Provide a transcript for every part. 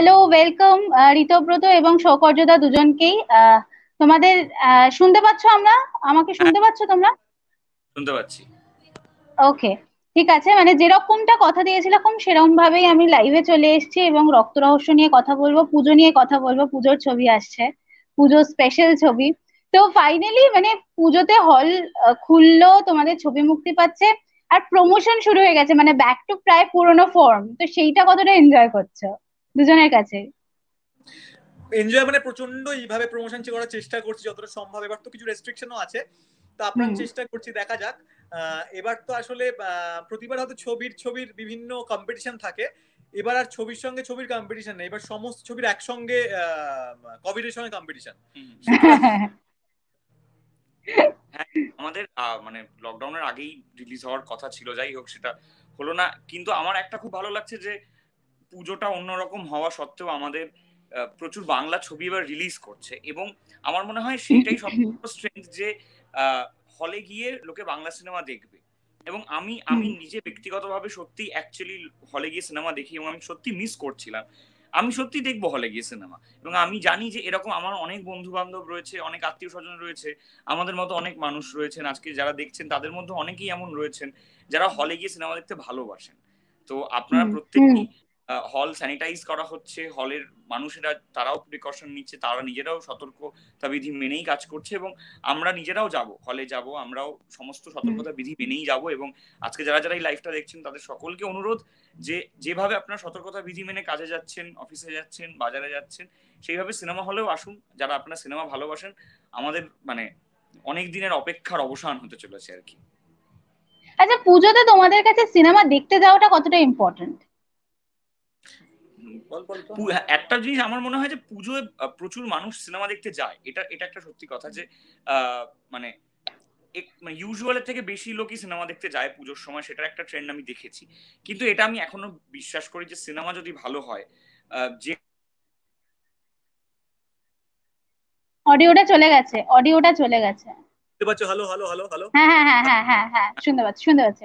Hello welcome Ritabrata এবং সৌকর্যদা দুজনকেই তোমাদের শুনতে পাচ্ছ আমরা আমাকে হ্যাঁ। শুনতে পাচ্ছ তোমরা শুনতে পাচ্ছি ওকে ঠিক আছে মানে যেরকমটা কথা দিয়েছিলাম সেরকম ভাবেই আমি লাইভে চলে এসেছি এবং রক্ত রহস্য নিয়ে কথা বলবো পুজো নিয়ে কথা বলবো পুজোর ছবি আসছে পুজোর স্পেশাল ছবি তো ফাইনালি মানে পুজোতে হল খুললো তোমাদের ছবি মুক্তি পাচ্ছে আর প্রমোশন শুরু হয়ে গেছে মানে ব্যাক টু প্রায় পুরোনো ফর্ম তো সেইটা কতটা এনজয় করছো দুজনের কাছে এনজয় মানে প্রচন্ড এইভাবে প্রমোশন করার চেষ্টা করছি যতটা সম্ভব এবার তো কিছু রেস্ট্রিকশনও আছে তো আপনার চেষ্টা করছি দেখা যাক এবার তো আসলে প্রতিবার হয়তো ছবির ছবির বিভিন্ন কম্পিটিশন থাকে এবার আর ছবির সঙ্গে ছবির কম্পিটিশন নেই এবার সমস্ত ছবির একসঙ্গে কোভিড হ্যাঁ, মানে এর সঙ্গে কম্পিটিশন আমাদের মানে লকডাউনের আগেই রিলিজ হওয়ার কথা ছিল যাই হোক সেটা হলো না কিন্তু আমার একটা খুব ভালো লাগছে যে পুজোটা অন্যরকম হওয়া সত্ত্বেও আমাদের প্রচুর বাংলা ছবি এবার রিলিজ করছে এবং আমার মনে হয় সেটাই সবচেয়ে স্ট্রেংথ যে হলে গিয়ে লোকে বাংলা সিনেমা দেখবে এবং আমি আমি নিজে ব্যক্তিগতভাবে সত্যি অ্যাকচুয়ালি হলে গিয়ে সিনেমা দেখি এবং আমি সত্যি মিস করছিলাম আমি সত্যি দেখবো হলে গিয়ে সিনেমা এবং আমি জানি যে এরকম আমার অনেক বন্ধু বান্ধব রয়েছে অনেক আত্মীয় স্বজন রয়েছে আমাদের মতো অনেক মানুষ রয়েছেন আজকে যারা দেখছেন তাদের মধ্যে অনেকেই এমন রয়েছেন যারা হলে গিয়ে সিনেমা দেখতে ভালোবাসেন তো আপনারা প্রত্যেকেই হল স্যানিটাইজ করা হচ্ছে হলের মানুষেরা তারাও প্রিকশন নিচ্ছে তারা নিজেরাও সতর্কতা বিধি মেনেই কাজ করছে এবং আমরা নিজেরাও যাব হলে যাব আমরাও সমস্ত সতর্কতা বিধি মেনেই যাব এবং আজকে যারা যারা এই লাইফটা দেখছেন তাদের সকলকে অনুরোধ যে যেভাবে আপনার সতর্কতা বিধি মেনে কাজে যাচ্ছেন অফিসে যাচ্ছেন বাজারে যাচ্ছেন সেইভাবে সিনেমা হলেও আসুন যারা আপনার সিনেমা ভালোবাসেন আমাদের মানে অনেক দিনের অপেক্ষার অবসান হতে চলেছে আর কি আচ্ছা পুজোতে তোমাদের কাছে সিনেমা দেখতে যাওয়াটা কতটা ইম্পর্টেন্ট হ্যাঁ, একটা জিনিস আমার মনে হয় যে পুজোয় প্রচুর মানুষ সিনেমা দেখতে যায় এটা এটা একটা সত্যি কথা যে মানে ইউজুয়ালের মানে থেকে বেশি লোকই সিনেমা দেখতে যায় পুজোর সময় সেটার একটা ট্রেন্ড আমি দেখেছি কিন্তু এটা আমি এখনো বিশ্বাস করি যে সিনেমা যদি ভালো হয় যে অডিওটা চলে গেছে অডিওটা চলে গেছে শুনতে পাচ্ছ হ্যালো হ্যালো হ্যালো হ্যালো হ্যাঁ হ্যাঁ হ্যাঁ হ্যাঁ শুনতে পাচ্ছি শুনতে পাচ্ছি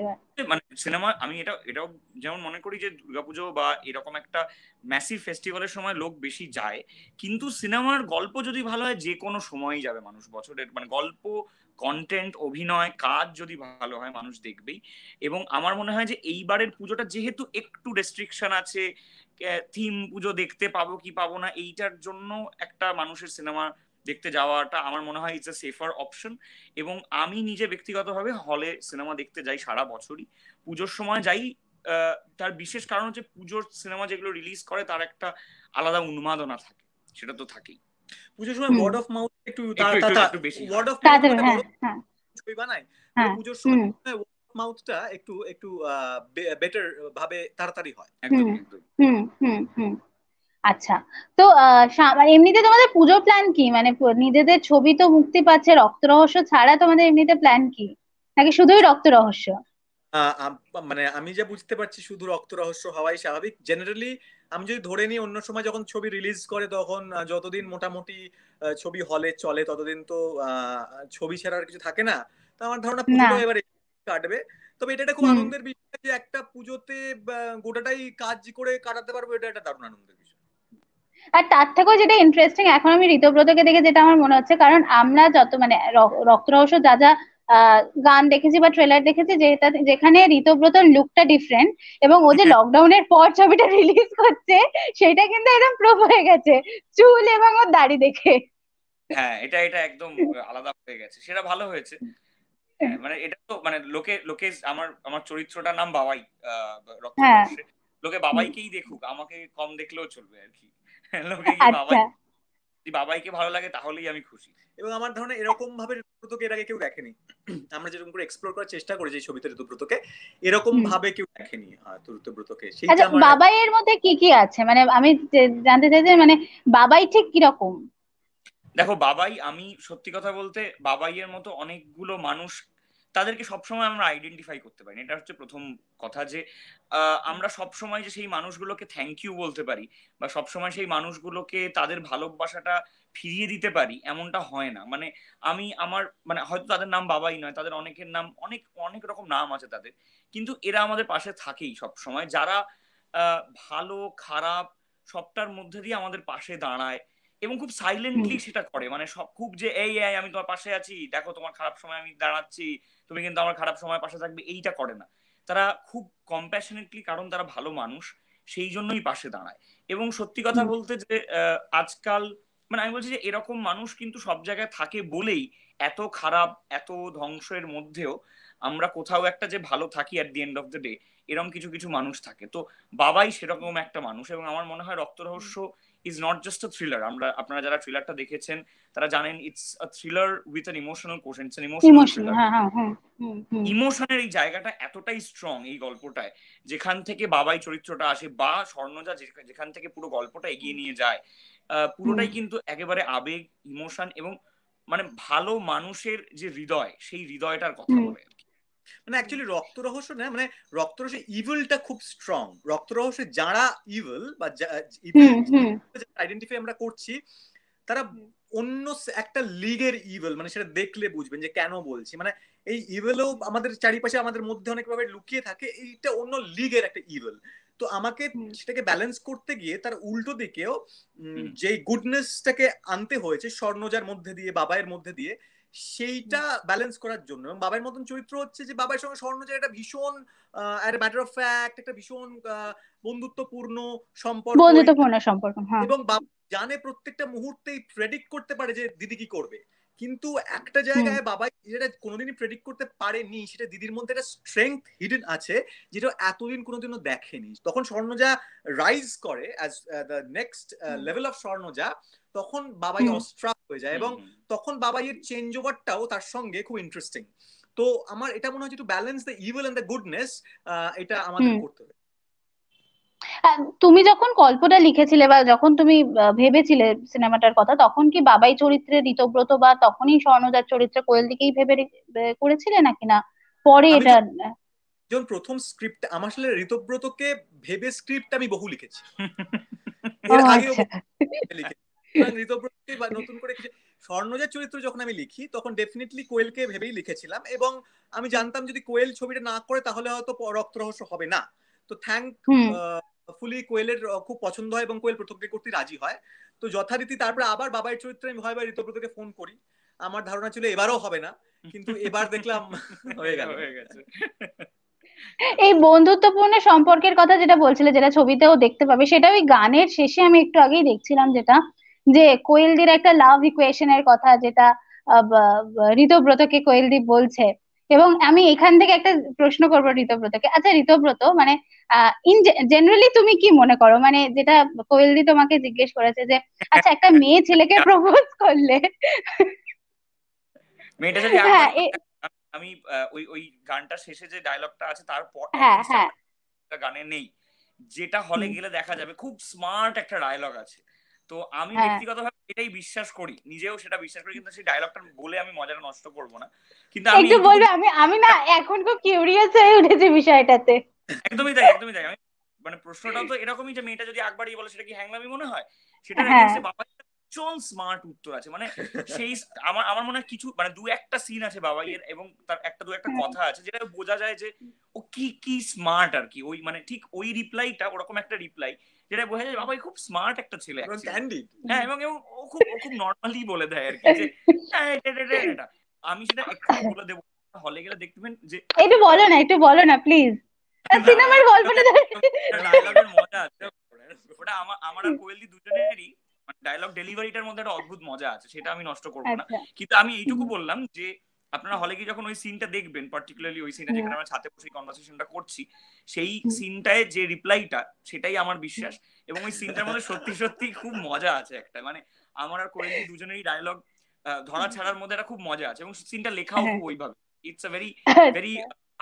মানে সিনেমা আমি এটা এটাও যেমন মনে করি যে দুর্গাপুজো বা এরকম একটা ম্যাসিভ ফেস্টিভ্যালের সময় লোক বেশি যায় কিন্তু সিনেমার গল্প যদি ভালো হয় যে কোনো সময়ই যাবে মানুষ বছরের মানে গল্প কন্টেন্ট অভিনয় কাজ যদি ভালো হয় মানুষ দেখবেই এবং আমার মনে হয় যে এইবারের পুজোটা যেহেতু একটু রেস্ট্রিকশন আছে থিম পুজো দেখতে পাবো কি পাবো না এইটার জন্য একটা মানুষের সিনেমা দেখতে যাওয়াটা আমার মনে হয় ইটস এ সেফার অপশন এবং আমি নিজে ব্যক্তিগতভাবে হলে সিনেমা দেখতে যাই সারা বছরই পুজোর সময় যাই তার বিশেষ কারণ হচ্ছে পুজোর সিনেমা যেগুলো রিলিজ করে তার একটা আলাদা উন্মাদনা থাকে সেটা তো থাকেই পুজোর সময় ওয়ার্ড অফ মাউথ একটু ওয়ার্ড হ্যাঁ, অফ হ্যাঁ। বানায় হ্যাঁ, পুজোর সময় মাউথটা একটু একটু বেটার ভাবে তাড়াতাড়ি হয় একদম একদম আচ্ছা তো মানে এমনিতে তোমাদের পুজোর প্ল্যান কি মানে নিজেদের ছবি তো মুক্তি পাচ্ছে রক্ত রহস্য ছাড়া তোমাদের এমনিতে প্ল্যান কি নাকি শুধুই রক্ত রহস্য মানে আমি যা বুঝতে পারছি শুধু রক্ত রহস্য হওয়াই স্বাভাবিক জেনারেলি আমি যদি ধরে নিই অন্য সময় যখন ছবি রিলিজ করে তখন যতদিন মোটামুটি ছবি হলে চলে ততদিন তো ছবি ছাড়া আর কিছু থাকে না তো আমার ধারণা পুরো এবার কাটবে তবে এটা একটা খুব আনন্দের বিষয় যে একটা পুজোতে গোটাটাই কাজ করে কাটাতে পারবো এটা একটা দারুণ আনন্দের বিষয় আর তার থেকেও যেটা ইন্টারেস্টিং এখন আমি ঋতব্রতকে দেখে যেটা আমার মনে হচ্ছে কারণ আমরা যত মানে রক্ত রহস্য যা যা গান দেখেছি বা ট্রেলার দেখেছি যেটা যেখানে ঋতব্রতর লুকটা ডিফারেন্ট এবং ও যে লকডাউনের পর ছবিটা রিলিজ করছে সেটা কিন্তু একদম প্রুফ হয়ে গেছে চুল এবং ওর দাড়ি দেখে হ্যাঁ এটা এটা একদম আলাদা হয়ে গেছে সেটা ভালো হয়েছে হ্যাঁ, মানে এটা তো মানে লোকে লোকে আমার আমার চরিত্রটার নাম বাবাই হ্যাঁ। লোকে বাবাইকেই দেখুক আমাকে কম দেখলেও চলবে আর কি বাবাই আচ্ছা। যদি বাবাইকে ভালো লাগে তাহলেই আমি খুশি এবং আমার ধরনের এরকম ভাবে ঋতুব্রতকে এর আগে কেউ দেখেনি আমরা যেরকম করে এক্সপ্লোর করার চেষ্টা করেছি এই ছবিতে ঋতুব্রতকে এরকম ভাবে কেউ দেখেনি ঋতুব্রতকে সেই আচ্ছা, বাবাই এর মধ্যে কি কি আছে মানে আমি জানতে চাই যে মানে বাবাই ঠিক কিরকম দেখো বাবাই আমি সত্যি কথা বলতে বাবাই এর মতো অনেকগুলো মানুষ তাদেরকে সবসময় আমরা আইডেন্টিফাই করতে পারি এটা হচ্ছে প্রথম কথা যে আমরা সবসময় যে সেই মানুষগুলোকে থ্যাংক ইউ বলতে পারি বা সবসময় সেই মানুষগুলোকে তাদের ভালোবাসাটা ফিরিয়ে দিতে পারি এমনটা হয় না মানে আমি আমার মানে হয়তো তাদের নাম বাবাই নয় তাদের অনেকের নাম অনেক অনেক রকম নাম আছে তাদের কিন্তু এরা আমাদের পাশে থাকেই সবসময় যারা ভালো খারাপ সবটার মধ্যে দিয়ে আমাদের পাশে দাঁড়ায় এবং খুব সাইলেন্টলি সেটা করে মানে সব খুব যে এই আমি তোমার পাশে আছি দেখো তোমার খারাপ সময় আমি দাঁড়াচ্ছি তুমি কিন্তু আমার খারাপ সময় পাশে থাকবে এইটা করে না তারা খুব কম্প্যাশনেটলি কারণ তারা ভালো মানুষ সেই জন্যই পাশে দাঁড়ায় এবং সত্যি কথা বলতে যে আজকাল মানে আমি বলছি যে এরকম মানুষ কিন্তু সব জায়গায় থাকে বলেই এত খারাপ এত ধ্বংসের মধ্যেও আমরা কোথাও একটা যে ভালো থাকি at the end of the day এরকম কিছু কিছু মানুষ থাকে তো বাবাই সেরকম একটা মানুষ এবং আমার মনে হয় রক্ত রহস্য ইজ নট জাস্ট থ্রিলার আমরা আপনারা যারা থ্রিলারটা দেখেছেন তারা জানেন it's a thriller with an emotional question it's emotional ইমোশনের এই জায়গাটা এতটাই স্ট্রং এই গল্পটায় যেখান থেকে বাবাই চরিত্রটা আসে বা স্বর্ণজা যেখান থেকে পুরো গল্পটা এগিয়ে নিয়ে যায় পুরোটাই কিন্তু একেবারে আবেগ ইমোশন এবং মানে ভালো মানুষের যে হৃদয় সেই হৃদয়টার কথা বলে মানে অ্যাকচুয়ালি রক্ত রহস্য না মানে রক্ত রহস্য ইভিলটা খুব স্ট্রং রক্ত রহস্যে যারা ইভিল বা আইডেন্টিফাই আমরা করছি তারা অন্য একটা লিগের ইভেল মানে সেটা দেখলে বুঝবেন যে কেন বলছি মানে এই ইভেলও আমাদের চারিপাশে আমাদের মধ্যে অনেকভাবে লুকিয়ে থাকে এইটা অন্য লিগের একটা ইভেল তো আমাকে সেটাকে ব্যালেন্স করতে গিয়ে তার উল্টো দিকেও যে গুডনেসটাকে আনতে হয়েছে স্বর্ণজার মধ্যে দিয়ে বাবায়ের মধ্যে দিয়ে সেইটা ব্যালেন্স করার জন্য এবং বাবার মতন চরিত্র হচ্ছে যে বাবার সঙ্গে স্বর্ণজয় একটা ভীষণ ম্যাটার অফ ফ্যাক্ট একটা ভীষণ বন্ধুত্বপূর্ণ সম্পর্ক বন্ধুত্বপূর্ণ সম্পর্ক হ্যাঁ। এবং বাবা জানে প্রত্যেকটা মুহূর্তেই প্রেডিক্ট করতে পারে যে দিদি কি করবে কিন্তু একটা জায়গায় বাবা যেটা কোনোদিনই প্রেডিক্ট করতে পারেনি সেটা দিদির মধ্যে একটা স্ট্রেংথ হিডেন আছে যেটা এতদিন কোনোদিনও দেখেনি তখন স্বর্ণজা রাইজ করে as the next level of Swarnaja তখন বাবাই অস্ট্রা হয়ে যায় এবং তখন বাবা বাবাইয়ের চেঞ্জ ওভারটাও তার সঙ্গে খুব ইন্টারেস্টিং তো আমার এটা মনে হয় একটু balance the evil and the goodness এটা আমাদের করতে হবে তুমি যখন কল্পটা লিখেছিলে বা যখন তুমি ভেবেছিলে সিনেমাটার কথা তখন কি বাবাই চরিত্রে ঋতব্রত বা তখনই স্বর্ণদার চরিত্রে কোয়েল দিকেই ভেবে করেছিলে নাকি না পরে এটা যখন প্রথম স্ক্রিপ্ট আমার আসলে ঋতব্রতকে ভেবে স্ক্রিপ্ট আমি বহু লিখেছি এর আগেও আচ্ছা। লিখেছি বা নতুন করে স্বর্ণজের চরিত্র যখন আমি লিখি তখন ডেফিনেটলি কোয়েলকে ভেবেই লিখেছিলাম এবং আমি জানতাম যদি কোয়েল ছবিটা না করে তাহলে হয়তো রক্ত রহস্য হবে না তো থ্যাংক ফুলি কোয়েলের খুব পছন্দ হয় এবং কোয়েল প্রত্যেক করতে রাজি হয় তো যথারীতি তারপরে আবার বাবার চরিত্রে আমি ভয় বা ঋতব্রতকে ফোন করি আমার ধারণা ছিল এবারও হবে না কিন্তু এবার দেখলাম হয়ে গেল হয়ে গেছে এই বন্ধুত্বপূর্ণ সম্পর্কের কথা যেটা বলছিলে যেটা ছবিতেও দেখতে পাবে সেটা ওই গানের শেষে আমি একটু আগেই দেখছিলাম যেটা যে কোয়েলদির একটা লাভ ইকুয়েশনের কথা যেটা ঋতব্রতকে কোয়েলদি বলছে এবং আমি এখান থেকে একটা প্রশ্ন করবো ঋতব্রতকে আচ্ছা ঋতব্রত মানে ইন জেনারেলি তুমি কি মনে করো মানে যেটা কোয়েলদি তোমাকে জিজ্ঞেস করেছে যে আচ্ছা একটা মেয়ে ছেলেকে প্রপোজ করলে হ্যাঁ, আমি ওই ওই গানটার শেষে যে ডায়লগটা আছে তারপর হ্যাঁ, হ্যাঁ। গানে নেই যেটা হলে গেলে দেখা যাবে খুব স্মার্ট একটা ডায়লগ আছে তো আমি হ্যাঁ। ব্যক্তিগতভাবে এটাই বিশ্বাস করি নিজেও সেটা বিশ্বাস করি কিন্তু সেই ডায়লগটা বলে আমি মজাটা নষ্ট করব না কিন্তু আমি একটু বলবে আমি আমি না এখন খুব কিউরিয়াস হয়ে উঠেছে বিষয়টাতে একদমই তাই একদমই তাই আমি মানে প্রশ্নটা তো এরকমই যে মেয়েটা যদি একবারই বলে সেটা কি হ্যাংলামি মনে হয় সেটা হ্যাঁ। বাবা ভীষণ স্মার্ট উত্তর আছে মানে সেই আমার আমার মনে হয় কিছু মানে দু একটা সিন আছে এর এবং তার একটা দু একটা হ্যাঁ। কথা আছে যেটা বোঝা যায় যে ও কি কি স্মার্ট আর কি ওই মানে ঠিক ওই রিপ্লাইটা ওরকম একটা রিপ্লাই যেটা বোঝা যায় বাবা খুব স্মার্ট একটা ছেলে হ্যাঁ এবং ও খুব ও খুব নর্মালি বলে দেয় আর কি যে হ্যাঁ, আমি সেটা একটু বলে দেবো হলে গেলে দেখবেন যে একটু বলো না একটু বলো না প্লিজ সিনেমার গল্পটা মজা আছে ওটা আমার আমার আর কোয়েলদি দুজনেরই ডায়লগ মানে ডেলিভারিটার মধ্যে একটা অদ্ভুত মজা আছে সেটা আমি নষ্ট করবো না আচ্ছা। কিন্তু আমি এইটুকু বললাম যে আপনারা হলে গিয়ে যখন ওই সিনটা দেখবেন পার্টিকুলারলি ওই সিনটা হ্যাঁ। যেখানে আমরা ছাতে বসে কনভারসেশনটা করছি সেই সিনটায় যে রিপ্লাইটা সেটাই আমার বিশ্বাস এবং ওই সিনটার মধ্যে সত্যি সত্যি খুব মজা আছে একটা মানে আমার আর কোয়েলি হ্যাঁ। দুজনেরই ডায়লগ ধরা ছাড়ার মধ্যে একটা খুব মজা আছে এবং সিনটা লেখাও হ্যাঁ। ওইভাবে it's a very very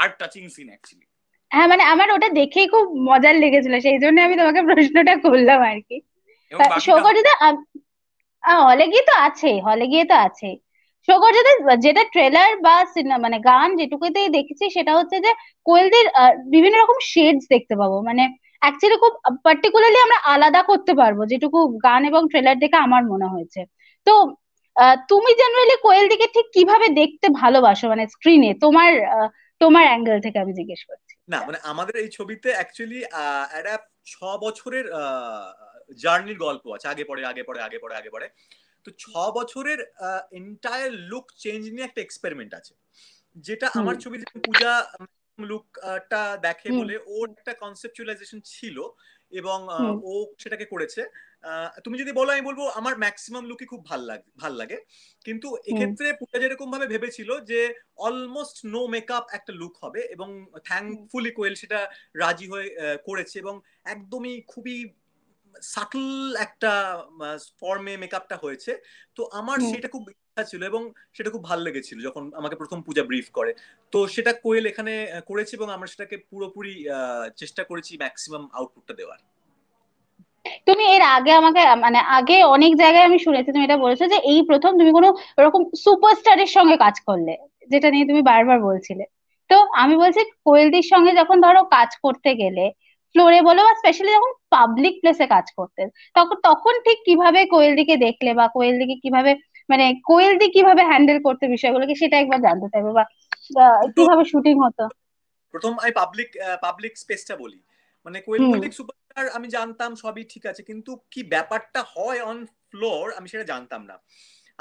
art touching scene actually হ্যাঁ মানে আমার ওটা দেখেই খুব মজার লেগেছিল সেই জন্য আমি তোমাকে প্রশ্নটা করলাম আর কি তো হলে গিয়ে তো আছে হলে গিয়ে তো আছে শো যেটা ট্রেলার বা সিনেমা মানে গান যেটুকুতেই দেখেছি সেটা হচ্ছে যে কোয়েলদের বিভিন্ন রকম শেডস দেখতে পাবো মানে অ্যাকচুয়ালি খুব পার্টিকুলারলি আমরা আলাদা করতে পারবো যেটুকু গান এবং ট্রেলার দেখে আমার মনে হয়েছে তো তুমি জেনারেলি কোয়েলদিকে ঠিক কিভাবে দেখতে ভালোবাসো মানে স্ক্রিনে তোমার তোমার অ্যাঙ্গেল থেকে আমি জিজ্ঞেস করছি না মানে আমাদের এই ছবিতে অ্যাকচুয়ালি ছ বছরের জার্নির গল্প আছে আগে পরে আগে পরে আগে পরে আগে পরে তো ছ বছরের এন্টায়ার লুক চেঞ্জ নিয়ে একটা এক্সপেরিমেন্ট আছে যেটা আমার ছবিতে পূজা লুকটা দেখে বলে ওর একটা কনসেপচুয়ালাইজেশন ছিল এবং ও সেটাকে করেছে তুমি যদি বলো আমি বলবো আমার ম্যাক্সিমাম লুকই খুব ভাল লাগে ভাল লাগে কিন্তু এক্ষেত্রে পূজা যেরকম ভাবে ভেবেছিল যে অলমোস্ট নো মেকআপ একটা লুক হবে এবং থ্যাংকফুলি কোয়েল সেটা রাজি হয়ে করেছে এবং একদমই খুবই সাটল একটা ফর্মে মেকআপটা হয়েছে তো আমার সেটা খুব ইচ্ছা ছিল এবং সেটা খুব ভালো লেগেছিল যখন আমাকে প্রথম পূজা ব্রিফ করে তো সেটা কোয়েল এখানে করেছে এবং আমরা সেটাকে পুরোপুরি চেষ্টা করেছি ম্যাক্সিমাম আউটপুটটা দেওয়ার তুমি এর আগে আমাকে মানে আগে অনেক জায়গায় আমি শুনেছি তুমি এটা বলেছো যে এই প্রথম তুমি কোনো ওরকম সুপারস্টারের সঙ্গে কাজ করলে যেটা নিয়ে তুমি বারবার বলছিলে তো আমি বলছি কোয়েলদির সঙ্গে যখন ধরো কাজ করতে গেলে ফ্লোরে বলো বা স্পেশালি যখন পাবলিক প্লেসে কাজ করতেন তখন তখন ঠিক কিভাবে কোয়েলদিকে দেখলে বা কোয়েলদিকে কিভাবে মানে কোয়েলদি কিভাবে হ্যান্ডেল করতে বিষয়গুলোকে সেটা একবার জানতে চাইবো বা কিভাবে শুটিং হতো প্রথম আমি পাবলিক পাবলিক স্পেসটা বলি মানে কোয়েল পাবলিক সুপারস্টার আমি জানতাম সবই ঠিক আছে কিন্তু কি ব্যাপারটা হয় অন ফ্লোর আমি সেটা জানতাম না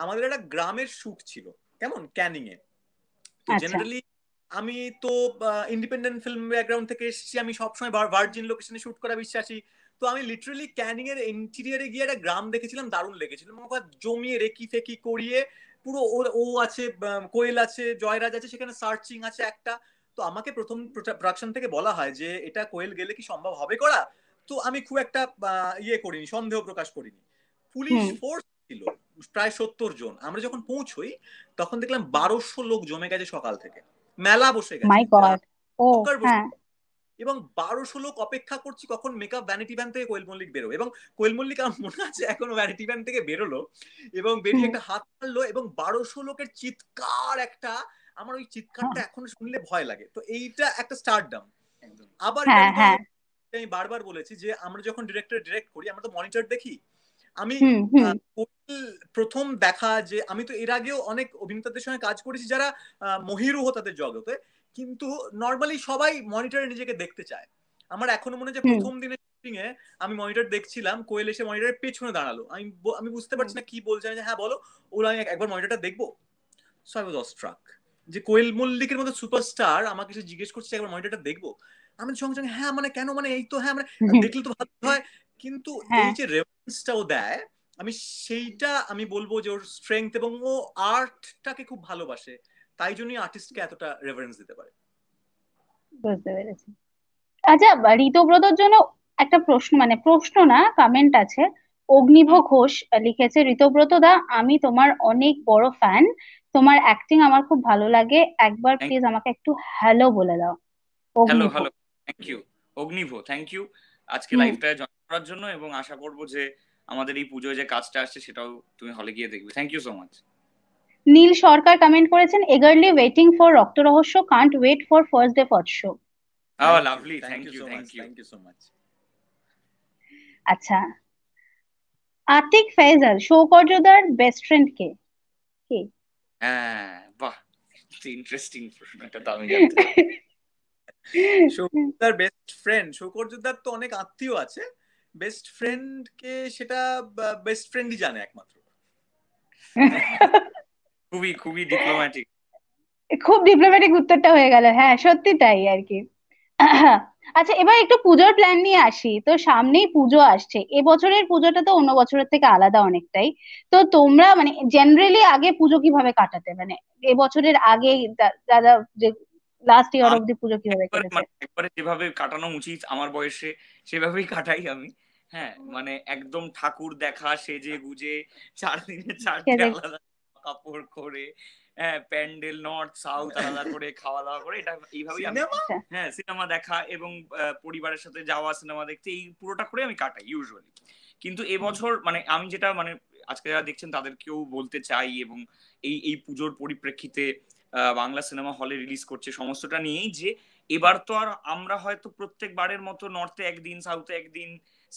আমাদের একটা গ্রামের শুট ছিল কেমন ক্যানিং এ জেনারেলি আমি তো ইন্ডিপেন্ডেন্ট ফিল্ম ব্যাকগ্রাউন্ড থেকে এসেছি আমি সবসময় ভার্জিন লোকেশনে শুট করা বিশ্বাসী তো আমি লিটারেলি ক্যানিং এর ইন্টিরিয়ারে গিয়ে একটা গ্রাম দেখেছিলাম দারুণ লেগেছিল মানে জমিয়ে রেকি ফেকি করিয়ে পুরো ও আছে কোয়েল আছে জয়রাজ আছে সেখানে সার্চিং আছে একটা তো আমাকে প্রথম প্রোডাকশন থেকে বলা হয় যে এটা কোয়েল গেলে কি সম্ভব হবে করা তো আমি খুব একটা ইয়ে করিনি সন্দেহ প্রকাশ করিনি পুলিশ ফোর্স ছিল প্রায় সত্তর জন আমরা যখন পৌঁছই তখন দেখলাম বারোশো লোক জমে গেছে সকাল থেকে মেলা বসে গেছে মাই গড ও হ্যাঁ এবং বারোশো লোক অপেক্ষা করছি কখন মেকআপ ভ্যানিটি ভ্যান থেকে কোয়েল মল্লিক বেরো এবং কোয়েল মল্লিক আমার মনে আছে এখনো ভ্যানিটি ভ্যান থেকে বেরোলো এবং বেরিয়ে একটা হাত মারলো এবং বারোশো লোকের চিৎকার একটা আমার ওই চিৎকারটা এখন শুনলে ভয় লাগে তো এইটা একটা ডাম আবার হ্যাঁ, হ্যাঁ। আমি বারবার বলেছি যে আমরা যখন ডিরেক্টর ডিরেক্ট করি আমরা তো মনিটর দেখি আমি প্রথম দেখা যে আমি তো এর আগেও অনেক অভিনেতাদের সঙ্গে কাজ করেছি যারা মহিরুহ তাদের জগতে কিন্তু নর্মালি সবাই মনিটরে নিজেকে দেখতে চায় আমার এখনো মনে যে প্রথম দিনে আমি মনিটর দেখছিলাম কোয়েল এসে মনিটরের পেছনে দাঁড়ালো আমি আমি বুঝতে পারছি না কি বলছে আমি হ্যাঁ বলো ওগুলো আমি একবার মনিটরটা দেখবো সো আই ওয়াজ অস্ট্রাক যে কোয়েল মল্লিকের মতো সুপারস্টার আমাকে সে জিজ্ঞেস করছে একবার মনিটরটা দেখবো আমি সঙ্গে সঙ্গে হ্যাঁ মানে কেন মানে এই তো হ্যাঁ মানে দেখলে তো ভালো হয় কিন্তু হ্যাঁ। এই যে রেফারেন্সটাও দেয় আমি সেইটা আমি বলবো যে ওর স্ট্রেংথ এবং ও আর্টটাকে খুব ভালোবাসে তাই জন্যই আর্টিস্টকে এতটা রেফারেন্স দিতে পারে বুঝতে পেরেছি আচ্ছা ঋতব্রতর জন্য একটা প্রশ্ন মানে প্রশ্ন না কমেন্ট আছে অগ্নিভ ঘোষ লিখেছে ঋতব্রত দা আমি তোমার অনেক বড় ফ্যান তোমার অ্যাক্টিং আমার খুব ভালো লাগে একবার প্লিজ আমাকে একটু হ্যালো বলে দাও hello hello thank you Agnibha thank you আজকে লাইভটা জয়েন করার জন্য এবং আশা করব যে আমাদের এই পুজোয় যে কাজটা আসছে সেটাও তুমি হলে গিয়ে দেখবে thank you so much Neel Sarkar comment করেছেন eagerly waiting for Rakta Rahasya can't wait for first day for show a lovely thank you thank you so much আচ্ছা আতিক ফেজাল সৌকর্যদার বেস্ট ফ্রেন্ড কে কে হ্যাঁ বাহ ইন্টারেস্টিং প্রশ্ন এটা তো আমি জানতে বেস্ট ফ্রেন্ড তো অনেক আত্মীয় আছে বেস্ট ফ্রেন্ড কে সেটা বেস্ট ফ্রেন্ডই জানে একমাত্র খুবই খুবই ডিপ্লোম্যাটিক খুব ডিপ্লোম্যাটিক উত্তরটা হয়ে গেল হ্যাঁ সত্যি তাই আর কি আচ্ছা এবার একটু পুজোর প্ল্যান নিয়ে আসি তো সামনেই পুজো আসছে এবছরের পুজোটা তো অন্য বছরের থেকে আলাদা অনেকটাই তো তোমরা মানে জেনারেলি আগে পুজো কিভাবে কাটাতে মানে এবছরের আগে দাদা যে লাস্ট ইয়ার দি পুজো কি হবে মানে একবারে যেভাবে কাটানো উচিত আমার বয়সে সেভাবেই কাটাই আমি হ্যাঁ মানে একদম ঠাকুর দেখা সেজে গুজে চার দিনে চারটে আলাদা কাপড় করে হ্যাঁ প্যান্ডেল নর্থ সাউথ আলাদা করে খাওয়া দাওয়া করে এটা এইভাবেই আমি আচ্ছা। হ্যাঁ সিনেমা দেখা এবং পরিবারের সাথে যাওয়া সিনেমা দেখতে এই পুরোটা করে আমি কাটাই ইউজুয়ালি কিন্তু এবছর মানে আমি যেটা মানে আজকে যারা দেখছেন তাদেরকেও বলতে চাই এবং এই এই পুজোর পরিপ্রেক্ষিতে বাংলা সিনেমা হলে রিলিজ করছে সমস্তটা নিয়েই যে এবার তো আর আমরা হয়তো প্রত্যেকবারের মতো নর্থে একদিন সাউথে একদিন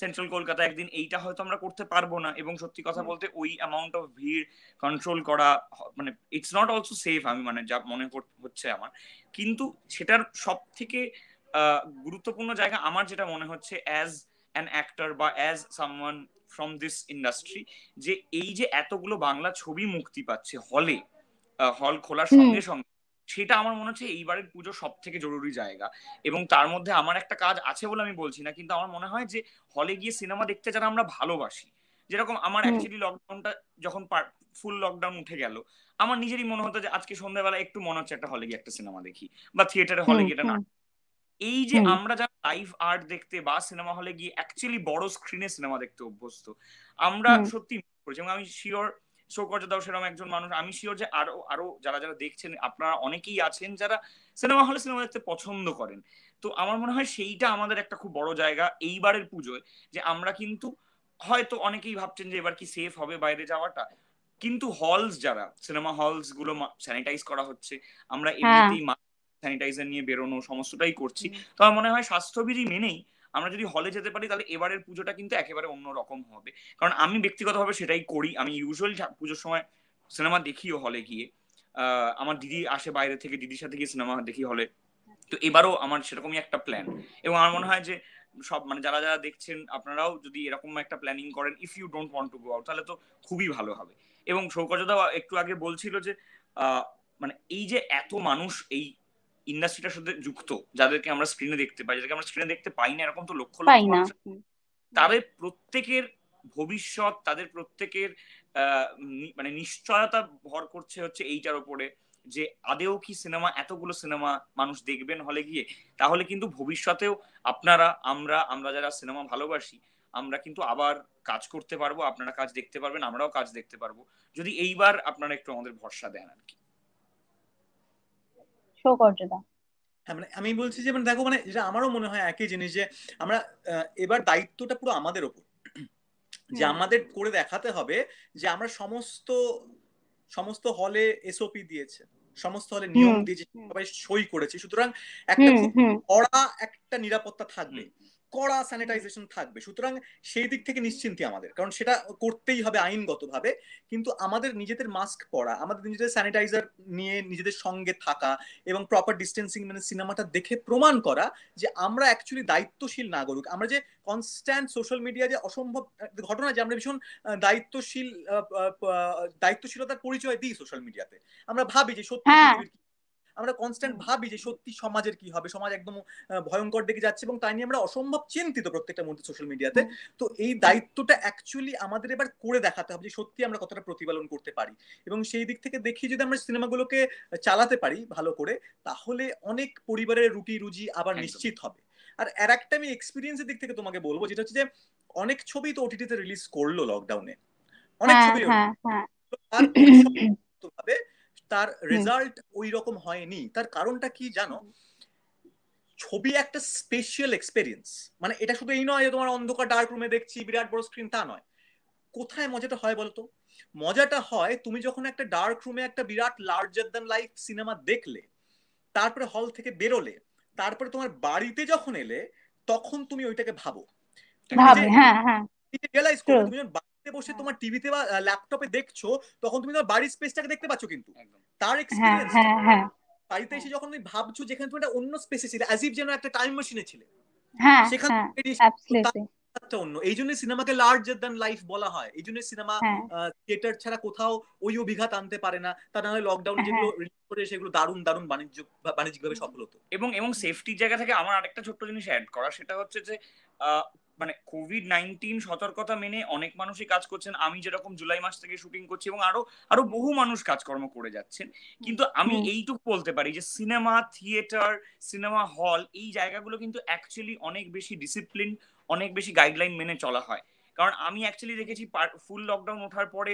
সেন্ট্রাল কলকাতা একদিন এইটা হয়তো আমরা করতে পারবো না এবং সত্যি কথা বলতে ওই অ্যামাউন্ট অফ ভিড় কন্ট্রোল করা মানে ইটস নট অলসো সেফ আমি মানে যা মনে হচ্ছে আমার কিন্তু সেটার সব থেকে গুরুত্বপূর্ণ জায়গা আমার যেটা মনে হচ্ছে অ্যাজ অ্যান অ্যাক্টর বা as someone from this industry যে এই যে এতগুলো বাংলা ছবি মুক্তি পাচ্ছে হলে হল খোলার সঙ্গে সঙ্গে সেটা আমার মনে হচ্ছে এইবারের পুজো সব থেকে জরুরি জায়গা এবং তার মধ্যে আমার একটা কাজ আছে বলে আমি বলছি না কিন্তু আমার মনে হয় যে হলে গিয়ে সিনেমা দেখতে যারা আমরা ভালোবাসি যেরকম আমার অ্যাকচুয়ালি লকডাউনটা যখন ফুল লকডাউন উঠে গেল আমার নিজেরই মনে হতো যে আজকে সন্ধ্যাবেলা একটু মনে হচ্ছে একটা হলে গিয়ে একটা সিনেমা দেখি বা থিয়েটারে হলে গিয়ে না এই যে আমরা যারা লাইভ আর্ট দেখতে বা সিনেমা হলে গিয়ে অ্যাকচুয়ালি বড় স্ক্রিনে সিনেমা দেখতে অভ্যস্ত আমরা সত্যি করেছি এবং আমি শিওর দাও সেরকম একজন মানুষ আমি শিওর যে আরো আরো যারা যারা দেখছেন আপনারা অনেকেই আছেন যারা সিনেমা হলে সিনেমা দেখতে পছন্দ করেন তো আমার মনে হয় সেইটা আমাদের একটা খুব বড় জায়গা এইবারের পুজোয় যে আমরা কিন্তু হয়তো অনেকেই ভাবছেন যে এবার কি সেফ হবে বাইরে যাওয়াটা কিন্তু হলস যারা সিনেমা হলস গুলো স্যানিটাইজ করা হচ্ছে আমরা হ্যাঁ। এমনিতেই স্যানিটাইজার নিয়ে বেরোনো সমস্তটাই করছি তো আমার মনে হয় স্বাস্থ্যবিধি মেনেই আমরা যদি হলে যেতে পারি তাহলে এবারের পুজোটা কিন্তু একেবারে অন্যরকম হবে কারণ আমি ব্যক্তিগতভাবে সেটাই করি আমি ইউজুয়ালি পুজোর সময় সিনেমা দেখিও হলে গিয়ে আমার দিদি আসে বাইরে থেকে দিদির সাথে গিয়ে সিনেমা দেখি হলে তো এবারও আমার সেরকমই একটা প্ল্যান এবং আমার মনে হয় যে সব মানে যারা যারা দেখছেন আপনারাও যদি এরকম একটা প্ল্যানিং করেন if you don't want to go out তাহলে তো খুবই ভালো হবে এবং সৌকর্যদা একটু আগে বলছিল যে মানে এই যে এত মানুষ এই ইন্ডাস্ট্রিটার সাথে যুক্ত যাদেরকে আমরা স্ক্রিনে দেখতে পাই যাদেরকে আমরা স্ক্রিনে দেখতে পাই না এরকম তো লক্ষ লক্ষ তাদের প্রত্যেকের ভবিষ্যৎ তাদের প্রত্যেকের মানে নিশ্চয়তা ভর করছে হচ্ছে এইটার ওপরে যে আদেও কি সিনেমা এতগুলো সিনেমা মানুষ দেখবেন হলে গিয়ে তাহলে কিন্তু ভবিষ্যতেও আপনারা আমরা আমরা যারা সিনেমা ভালোবাসি আমরা কিন্তু আবার কাজ করতে পারবো আপনারা কাজ দেখতে পারবেন আমরাও কাজ দেখতে পারবো যদি এইবার আপনারা একটু আমাদের ভরসা দেন আর কি সৌকর্যদা মানে আমি বলছি যে মানে দেখো মানে যেটা আমারও মনে হয় একই জিনিস যে আমরা এবার দায়িত্বটা পুরো আমাদের ওপর যে আমাদের করে দেখাতে হবে যে আমরা সমস্ত সমস্ত হলে এসওপি দিয়েছে সমস্ত হলে নিয়ম দিয়েছে সবাই সই করেছে সুতরাং একটা কড়া একটা নিরাপত্তা থাকবে কড়া স্যানিটাইজেশন থাকবে সুতরাং সেই দিক থেকে নিশ্চিন্তি আমাদের কারণ সেটা করতেই হবে আইনগতভাবে কিন্তু আমাদের নিজেদের মাস্ক পরা আমাদের নিজেদের স্যানিটাইজার নিয়ে নিজেদের সঙ্গে থাকা এবং প্রপার ডিস্টেন্সিং মানে সিনেমাটা দেখে প্রমাণ করা যে আমরা অ্যাকচুয়ালি দায়িত্বশীল নাগরিক আমরা যে কনস্ট্যান্ট সোশ্যাল মিডিয়া যে অসম্ভব ঘটনা যে আমরা ভীষণ দায়িত্বশীল দায়িত্বশীলতার পরিচয় দিই সোশ্যাল মিডিয়াতে আমরা ভাবি যে সত্যি হ্যাঁ। আমরা কনস্ট্যান্ট ভাবি যে সত্যি সমাজের কি হবে সমাজ একদম ভয়ঙ্কর দিকে যাচ্ছে এবং তাই নিয়ে আমরা অসম্ভব চিন্তিত প্রত্যেকটা মুহূর্তে সোশ্যাল মিডিয়াতে তো এই দায়িত্বটা অ্যাকচুয়ালি আমাদের এবার করে দেখাতে হবে যে সত্যি আমরা কতটা প্রতিপালন করতে পারি এবং সেই দিক থেকে দেখি যদি আমরা সিনেমাগুলোকে চালাতে পারি ভালো করে তাহলে অনেক পরিবারের রুটি রুজি আবার নিশ্চিত হবে আর আর একটা আমি এক্সপিরিয়েন্সের দিক থেকে তোমাকে বলবো যেটা হচ্ছে যে অনেক ছবি তো ওটিটিতে রিলিজ করলো লকডাউনে অনেক হ্যাঁ, ছবি হ্যাঁ, তার রেজাল্ট ওই রকম হয়নি তার কারণটা কি জানো ছবি একটা স্পেশাল এক্সপেরিয়েন্স মানে এটা শুধু এই নয় যে তোমার অন্ধকার ডার্ক রুমে দেখছি বিরাট বড় স্ক্রিন তা নয় কোথায় মজাটা হয় বলতো মজাটা হয় তুমি যখন একটা ডার্ক রুমে একটা বিরাট লার্জার দ্যান লাইফ সিনেমা দেখলে তারপরে হল থেকে বেরোলে তারপরে তোমার বাড়িতে যখন এলে তখন তুমি ওইটাকে ভাবো রিয়েলাইজ করো তুমি বসে হ্যাঁ। তোমার টিভিতে বা ল্যাপটপে দেখছো তখন তুমি তোমার বাড়ির স্পেসটাকে দেখতে পাচ্ছ কিন্তু তার এক্সপিরিয়েন্স হ্যাঁ, হ্যাঁ, বাড়িতে এসে যখন তুমি ভাবছো যেখানে তুমি একটা অন্য স্পেসে ছিলে অ্যাজ ইফ যেন একটা টাইম মেশিনে ছিলে সেখানে অন্য এই জন্য সিনেমাকে লার্জার দ্যান লাইফ বলা হয় এই জন্য সিনেমা থিয়েটার ছাড়া কোথাও ওই অভিঘাত আনতে পারে না তা না হলে লকডাউন যেগুলো করে সেগুলো দারুণ দারুণ বাণিজ্য বাণিজ্যিকভাবে সফল হতো এবং এবং সেফটির জায়গা থেকে আমার আরেকটা ছোট্ট জিনিস অ্যাড করা সেটা হচ্ছে যে মানে কোভিড নাইনটিন সতর্কতা মেনে অনেক মানুষই কাজ করছেন আমি যেরকম জুলাই মাস থেকে শুটিং করছি এবং আরো আরো বহু মানুষ কাজকর্ম করে যাচ্ছেন কিন্তু আমি এইটুকু বলতে পারি যে সিনেমা থিয়েটার সিনেমা হল এই জায়গাগুলো কিন্তু অ্যাকচুয়ালি অনেক বেশি ডিসিপ্লিন অনেক বেশি গাইডলাইন মেনে চলা হয় কারণ আমি অ্যাকচুয়ালি দেখেছি ফুল লকডাউন ওঠার পরে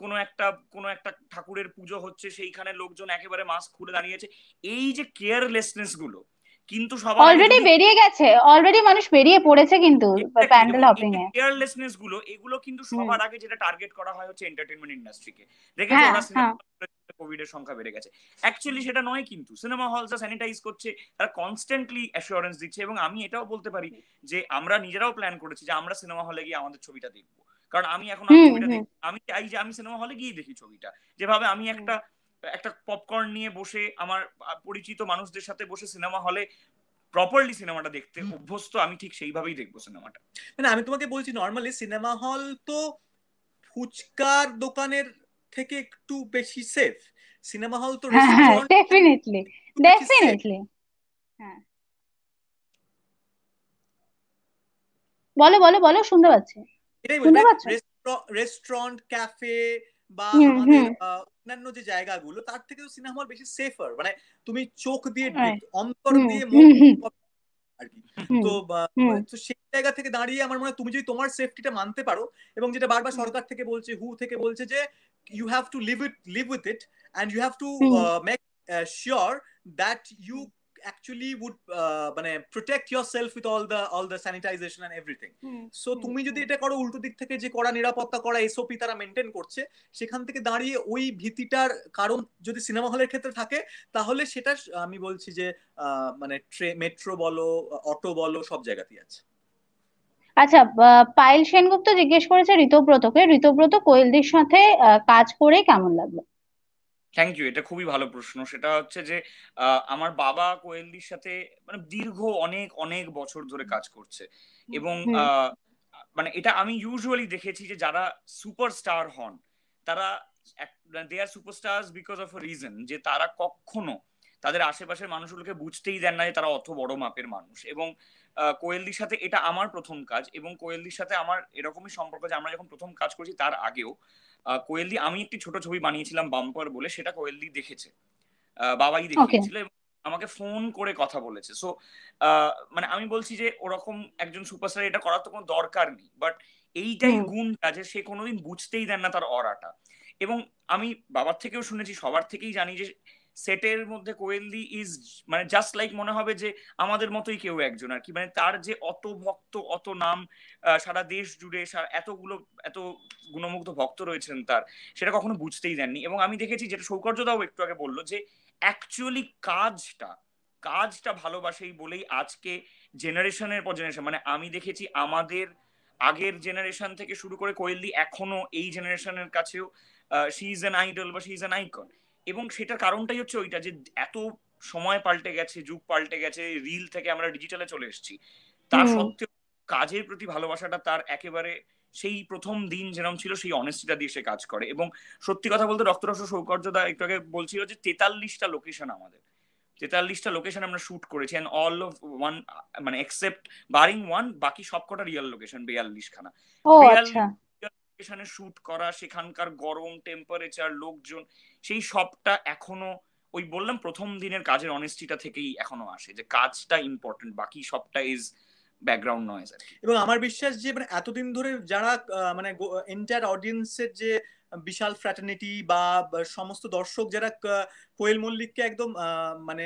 কোনো একটা কোনো একটা ঠাকুরের পুজো হচ্ছে সেইখানে লোকজন একেবারে মাস্ক খুলে দাঁড়িয়েছে এই যে কেয়ারলেসনেস গুলো কিন্তু অলরেডি বেরিয়ে গেছে অলরেডি মানুষ বেরিয়ে পড়েছে কিন্তু প্যান্ডেল হপিং এ কেয়ারলেসনেস গুলো এগুলো কিন্তু সবার আগে যেটা টার্গেট করা হয় হচ্ছে এন্টারটেইনমেন্ট ইন্ডাস্ট্রিকে দেখেছো কোভিড হ্যাঁ, হ্যাঁ। এর সংখ্যা বেড়ে গেছে অ্যাকচুয়ালি সেটা নয় কিন্তু সিনেমা হলস স্যানিটাইজ করছে তারা কনস্ট্যান্টলি অ্যাসিওরেন্স দিচ্ছে এবং আমি এটাও বলতে পারি যে আমরা নিজেরাও প্ল্যান করেছি যে আমরা সিনেমা হলে গিয়ে আমাদের ছবিটা দেখবো কারণ আমি এখন ছবিটা আমি চাই যে আমি সিনেমা হলে গিয়ে দেখি ছবিটা যেভাবে আমি একটা একটা পপকর্ন নিয়ে বসে আমার পরিচিত মানুষদের সাথে বসে সিনেমা হলে প্রপারলি সিনেমাটা দেখতে অভ্যস্ত আমি ঠিক সেইভাবেই দেখবো সিনেমাটা মানে আমি তোমাকে বলছি নর্মালি সিনেমা হল তো ফুচকার দোকানের থেকে একটু বেশি সেফ সিনেমা হল তো ডেফিনেটলি হ্যাঁ, হ্যাঁ, ডেফিনেটলি হ্যাঁ বলো বলো বলো শুনতে পাচ্ছি রেস্টুরেন্ট ক্যাফে বা অন্যান্য যে জায়গাগুলো তার থেকে সিনেমা হল বেশি সেফার মানে তুমি চোখ দিয়ে অন্তর দিয়ে তো তো সেই জায়গা থেকে দাঁড়িয়ে আমার মনে হয় তুমি যদি তোমার সেফটিটা মানতে পারো এবং যেটা বারবার সরকার থেকে বলছে হু থেকে বলছে যে you have to live it live with it and you have to make sure that you actually would uh, মানে protect yourself with all the all the sanitization and everything so তুমি যদি এটা করো উল্টো দিক থেকে যে করা নিরাপত্তা করা এসওপি তারা মেনটেন করছে সেখান থেকে দাঁড়িয়ে ওই ভীতিটার কারণ যদি সিনেমা হলের ক্ষেত্রে থাকে তাহলে সেটা আমি বলছি যে মানে ট্রে মেট্রো বলো অটো বলো সব জায়গাতেই আছে আচ্ছা পায়েল সেনগুপ্ত জিজ্ঞেস করেছে ঋতব্রতকে ঋতব্রত কোয়েলদের সাথে কাজ করে কেমন লাগলো থ্যাংক ইউ এটা খুবই ভালো প্রশ্ন সেটা হচ্ছে যে আমার বাবা কোয়েলদির সাথে মানে দীর্ঘ অনেক অনেক বছর ধরে কাজ করছে এবং মানে এটা আমি ইউজুয়ালি দেখেছি যে যারা সুপারস্টার হন তারা they are superstar because of reason যে তারা কখনো তাদের আশেপাশের মানুষগুলোকে বুঝতেই দেন না যে তারা অত বড় মাপের মানুষ এবং কোয়েলদির সাথে এটা আমার প্রথম কাজ এবং কোয়েলদির সাথে আমার এরকমই সম্পর্ক যে আমরা যখন প্রথম কাজ করেছি তার আগেও কোয়েলদি আমি একটি ছোট ছবি বানিয়েছিলাম বাম্পার বলে সেটা কোয়েলদি দেখেছে বাবাই দেখেছিল আমাকে ফোন করে কথা বলেছে সো মানে আমি বলছি যে ওরকম একজন সুপারস্টার এটা করার তো কোনো দরকার নেই বাট এইটাই গুণটা যে সে কোনোদিন বুঝতেই দেন না তার অরাটা এবং আমি বাবার থেকেও শুনেছি সবার থেকেই জানি যে সেটের মধ্যে কোয়েলদি ইজ মানে জাস্ট লাইক মনে হবে যে আমাদের মতোই কেউ একজন আর কি মানে তার যে অত ভক্ত অত নাম সারা দেশ জুড়ে এতগুলো এত গুণমুগ্ধ ভক্ত রয়েছেন তার সেটা কখনো বুঝতেই দেননি এবং আমি দেখেছি যেটা সৌকর্যদাও একটু আগে বললো যে অ্যাকচুয়ালি কাজটা কাজটা ভালোবাসেই বলেই আজকে জেনারেশনের পর জেনারেশন মানে আমি দেখেছি আমাদের আগের জেনারেশন থেকে শুরু করে কোয়েলদি এখনো এই জেনারেশনের কাছেও শি ইজ এন আইডল বা শি ইজ অ্যান আইকন এবং সেটার কারণটাই হচ্ছে ওইটা যে এত সময় পাল্টে গেছে যুগ পাল্টে গেছে রিল থেকে আমরা ডিজিটালে চলে এসেছি তার সত্ত্বেও কাজের প্রতি ভালোবাসাটা তার একেবারে সেই প্রথম দিন যেরকম ছিল সেই অনেস্টিটা দিয়ে সে কাজ করে এবং সত্যি কথা বলতে রক্তরস সৌকর্যদা একটু আগে বলছিল যে তেতাল্লিশটা লোকেশন আমাদের তেতাল্লিশটা লোকেশন আমরা শুট করেছি অ্যান্ড অল অফ ওয়ান মানে এক্সেপ্ট বারিং ওয়ান বাকি সবকটা রিয়াল লোকেশন আচ্ছা। বিয়াল্লিশ খানা লোকেশনে শুট করা সেখানকার গরম টেম্পারেচার লোকজন সেই সবটা এখনো ওই বললাম প্রথম দিনের কাজের অনেস্টিটা থেকেই এখনো আসে যে কাজটা ইম্পর্টেন্ট বাকি সবটা ইজ ব্যাকগ্রাউন্ড নয়েজ আর এবং আমার বিশ্বাস যে মানে এতদিন ধরে যারা মানে এন্টায়ার অডিয়েন্সের যে বিশাল ফ্র্যাটার্নিটি বা সমস্ত দর্শক যারা কোয়েল মল্লিককে একদম মানে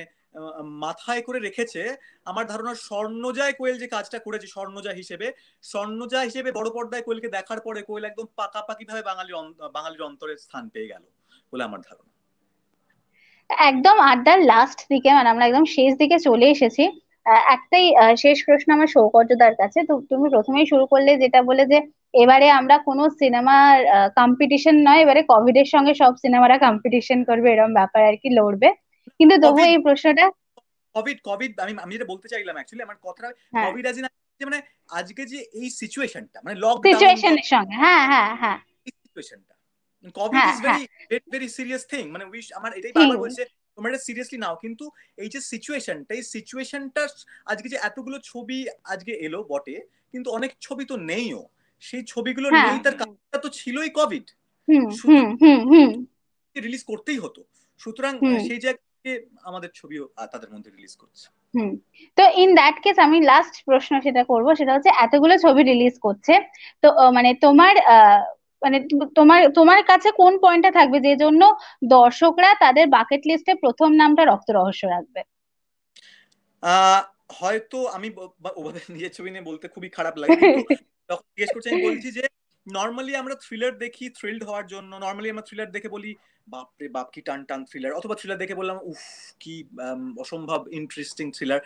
মাথায় করে রেখেছে আমার ধারণা স্বর্ণজয় কোয়েল যে কাজটা করেছে স্বর্ণজা হিসেবে স্বর্ণজা হিসেবে বড় পর্দায় কোয়েলকে দেখার পরে কোয়েল একদম পাকাপাকি ভাবে বাঙালির বাঙালির অন্তরে স্থান পেয়ে গেল বলে আমার ধারণা একদম আড্ডার লাস্ট দিকে মানে আমরা একদম শেষ দিকে চলে এসেছি একটাই শেষ প্রশ্ন আমার সৌকর্যদার কাছে তো তুমি প্রথমেই শুরু করলে যেটা বলে যে এবারে আমরা কোনো সিনেমার কম্পিটিশন নয় এবারে কোভিড এর সঙ্গে সব সিনেমারা কম্পিটিশন করবে এরকম ব্যাপার আর কি লড়বে কিন্তু তবু এই প্রশ্নটা কোভিড কোভিড আমি আমি যেটা বলতে চাইলাম অ্যাকচুয়ালি আমার কথা কোভিড আজ না মানে আজকে যে এই সিচুয়েশনটা মানে লকডাউন সিচুয়েশনের সঙ্গে হ্যাঁ হ্যাঁ হ্যাঁ সিচুয়েশনটা covid is very very serious thing মানে উইশ আমার এটাই বারবার বলছে তোমরা এটা সিরিয়াসলি নাও কিন্তু এই যে সিচুয়েশনটা এই সিচুয়েশনটা আজকে যে এতগুলো ছবি আজকে এলো বটে কিন্তু অনেক ছবি তো নেইও সেই ছবিগুলো হ্যাঁ। নেই তার কারণটা তো ছিলই কোভিড রিলিজ করতেই হতো সুতরাং সেই যে আমাদের ছবিও তাদের মধ্যে রিলিজ করছে হুম তো ইন দ্যাট কেস আমি লাস্ট প্রশ্ন সেটা করব সেটা হচ্ছে এতগুলো ছবি রিলিজ করছে তো মানে তোমার মানে তোমার তোমার কাছে কোন পয়েন্টটা থাকবে যে জন্য দর্শকরা তাদের বাকেট লিস্টে প্রথম নামটা রক্ত রহস্য রাখবে হয়তো আমি ওভাবে নিজের ছবি নিয়ে বলতে খুবই খারাপ লাগে যখন জিজ্ঞেস করছি আমি বলছি যে নর্মালি আমরা থ্রিলার দেখি থ্রিল্ড হওয়ার জন্য নর্মালি আমরা থ্রিলার দেখে বলি বাপরে বাপ কি টান টান থ্রিলার অথবা থ্রিলার দেখে বললাম উফ কি অসম্ভব ইন্টারেস্টিং থ্রিলার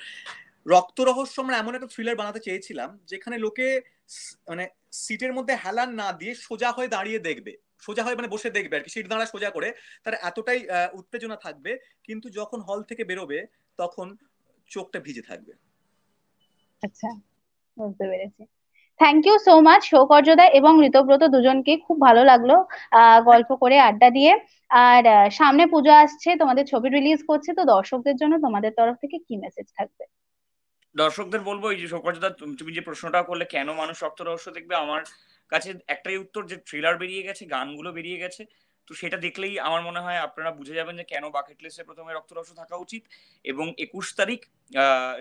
রক্ত রহস্য আমরা এমন একটা থ্রিলার বানাতে চেয়েছিলাম যেখানে লোকে মানে সিটের মধ্যে হেলান না দিয়ে সোজা হয়ে দাঁড়িয়ে দেখবে সোজা হয়ে মানে বসে দেখবে আর কি সিট দাঁড়া সোজা করে তার এতটাই উত্তেজনা থাকবে কিন্তু যখন হল থেকে বেরোবে তখন চোখটা ভিজে থাকবে আচ্ছা বুঝতে পেরেছি থ্যাংক ইউ সো মাচ সৌকর্যদা এবং ঋতব্রত দুজনকে খুব ভালো লাগলো গল্প করে আড্ডা দিয়ে আর সামনে পুজো আসছে তোমাদের ছবি রিলিজ করছে তো দর্শকদের জন্য তোমাদের তরফ থেকে কি মেসেজ থাকবে দর্শকদের বলবো এই যে সৌকর্যদা তুমি যে প্রশ্নটা করলে কেন মানুষ রক্ত রহস্য দেখবে আমার কাছে একটাই উত্তর যে থ্রিলার বেরিয়ে গেছে গানগুলো বেরিয়ে গেছে তো সেটা দেখলেই আমার মনে হয় আপনারা বুঝে যাবেন যে কেন বাকেট লিস্টে প্রথমে রক্ত রক্তরস থাকা উচিত এবং একুশ তারিখ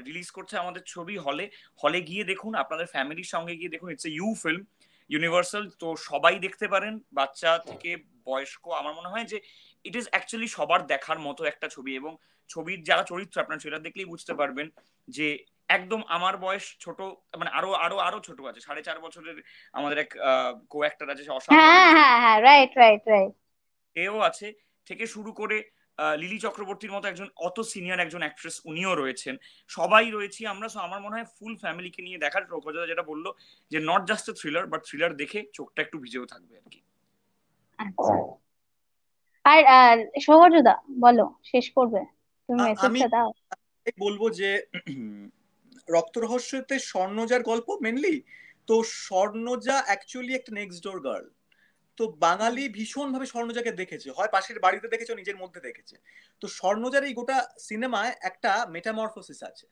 রিলিজ করছে আমাদের ছবি হলে হলে গিয়ে দেখুন আপনাদের ফ্যামিলির সঙ্গে গিয়ে দেখুন it's a U film universal তো সবাই দেখতে পারেন বাচ্চা থেকে বয়স্ক আমার মনে হয় যে ইট ইজ অ্যাকচুয়ালি সবার দেখার মতো একটা ছবি এবং ছবির যারা চরিত্র আপনার সেটা দেখলেই বুঝতে পারবেন যে একদম আমার বয়স ছোট মানে আরো আরো আরো ছোট আছে সাড়ে চার বছরের আমাদের এক কো অ্যাক্টর আছে হ্যাঁ হ্যাঁ রাইট রাইট রাইট এও আছে থেকে শুরু করে লিলি চক্রবর্তীর মতো একজন অত সিনিয়র একজন অ্যাক্ট্রেস উনিও রয়েছেন সবাই রয়েছি আমরা সো আমার মনে হয় ফুল ফ্যামিলিকে নিয়ে দেখার প্রকজা যেটা বললো যে not just thriller but thriller দেখে চোখটা একটু ভিজেও থাকবে আর কি আচ্ছা। আর বলো শেষ করবে তুমি দাও বলবো যে রক্ত রহস্যতে স্বর্ণজার গল্প মেনলি তো স্বর্ণজা অ্যাকচুয়ালি একটা নেক্সট ডোর গার্ল তো বাঙালি ভীষণ ভাবে স্বর্ণজাকে দেখেছে হয় পাশের বাড়িতে দেখেছে নিজের মধ্যে দেখেছে তো স্বর্ণজার এই গোটা সিনেমায় একটা মেটামরফোসিস আছে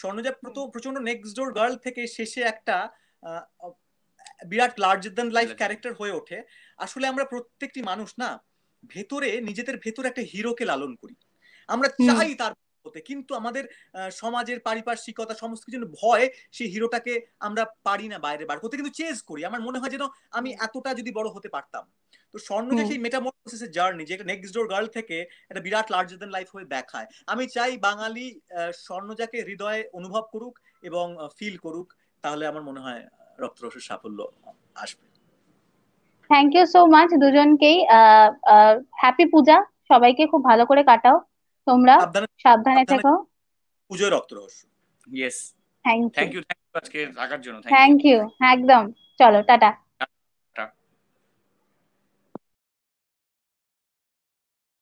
স্বর্ণজা প্রচন্ড নেক্সট ডোর গার্ল থেকে শেষে একটা বিরাট লার্জার দ্যান লাইফ ক্যারেক্টার হয়ে ওঠে আসলে আমরা প্রত্যেকটি মানুষ না ভেতরে নিজেদের ভেতরে একটা হিরোকে লালন করি আমরা চাই তার হতে কিন্তু আমাদের সমাজের পারিপার্শ্বিকতা সমস্ত কিছু ভয় সেই হিরোটাকে আমরা পারি না বাইরে বার করতে কিন্তু চেজ করি আমার মনে হয় যেন আমি এতটা যদি বড় হতে পারতাম তো স্বর্ণকে সেই মেটামোসিসের জার্নি যে নেক্সট ডোর গার্ল থেকে একটা বিরাট লার্জার দেন লাইফ হয়ে দেখায় আমি চাই বাঙালি স্বর্ণজাকে হৃদয়ে অনুভব করুক এবং ফিল করুক তাহলে আমার মনে হয় রক্তরসের সাফল্য আসবে থ্যাংক ইউ সো মাচ দুজনকেই হ্যাপি পূজা সবাইকে খুব ভালো করে কাটাও তোমরা সাবধানে থেকো পুজোর Rakta Rahasya yes thank you thank you আজকে রাখার জন্য থ্যাংক ইউ একদম চলো টাটা